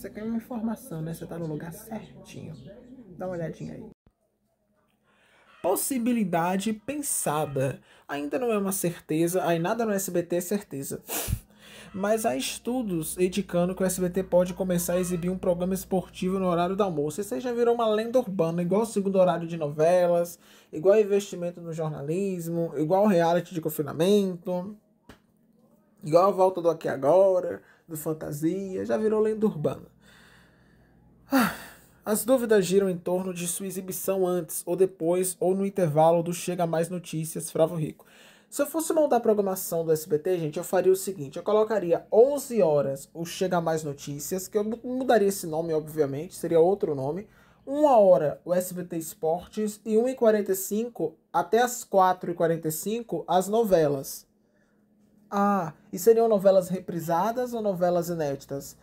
Você quer uma informação, né? Você tá no lugar certinho. Dá uma olhadinha aí. Possibilidade pensada. Ainda não é uma certeza, aí nada no SBT é certeza. Mas há estudos indicando que o SBT pode começar a exibir um programa esportivo no horário do almoço. Isso aí já virou uma lenda urbana, igual o segundo horário de novelas, igual investimento no jornalismo, igual reality de confinamento. Igual a volta do Aqui Agora, do Fantasia, já virou lenda urbana. Ah, as dúvidas giram em torno de sua exibição antes, ou depois, ou no intervalo do Chega Mais Notícias Fravo Rico. Se eu fosse montar a programação do SBT, gente, eu faria o seguinte: eu colocaria 11 horas o Chega Mais Notícias, que eu mudaria esse nome, obviamente, seria outro nome. uma hora o SBT Esportes e 1h45 até as 4h45 as novelas. Ah, e seriam novelas reprisadas ou novelas inéditas?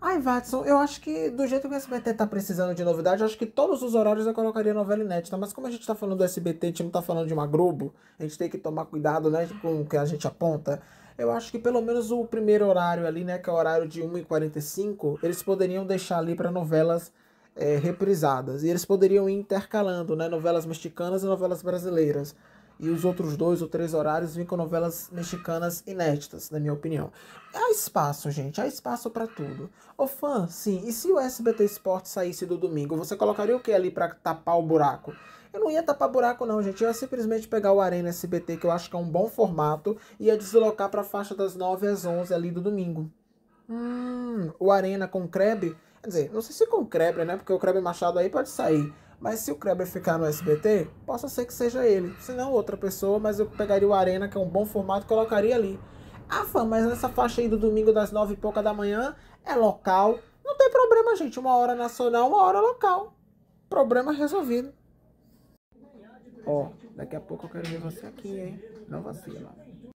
Ai, Watson, eu acho que do jeito que o SBT tá precisando de novidade, eu acho que todos os horários eu colocaria novela inédita. Mas como a gente tá falando do SBT, a gente não tá falando de uma Globo, a gente tem que tomar cuidado, né, com o que a gente aponta. Eu acho que pelo menos o primeiro horário ali, né, que é o horário de 1h45, eles poderiam deixar ali para novelas é, reprisadas. E eles poderiam ir intercalando, né, novelas mexicanas e novelas brasileiras e os outros dois ou três horários vêm com novelas mexicanas inéditas, na minha opinião. Há espaço, gente, há espaço para tudo. Ô fã, sim, e se o SBT Sport saísse do domingo, você colocaria o que ali para tapar o buraco? Eu não ia tapar buraco não, gente. Eu ia simplesmente pegar o Arena SBT, que eu acho que é um bom formato, e ia deslocar para a faixa das 9 às 11 ali do domingo. Hum, o Arena com o Kreb... Quer dizer, não sei se com o Kreber, né? Porque o Kreber Machado aí pode sair. Mas se o Kleber ficar no SBT, possa ser que seja ele. Se não, outra pessoa, mas eu pegaria o Arena, que é um bom formato, e colocaria ali. Ah, fã, mas nessa faixa aí do domingo das nove e pouca da manhã, é local. Não tem problema, gente. Uma hora nacional, uma hora local. Problema resolvido. Ó, daqui a pouco eu quero ver você aqui, hein? Não vacila.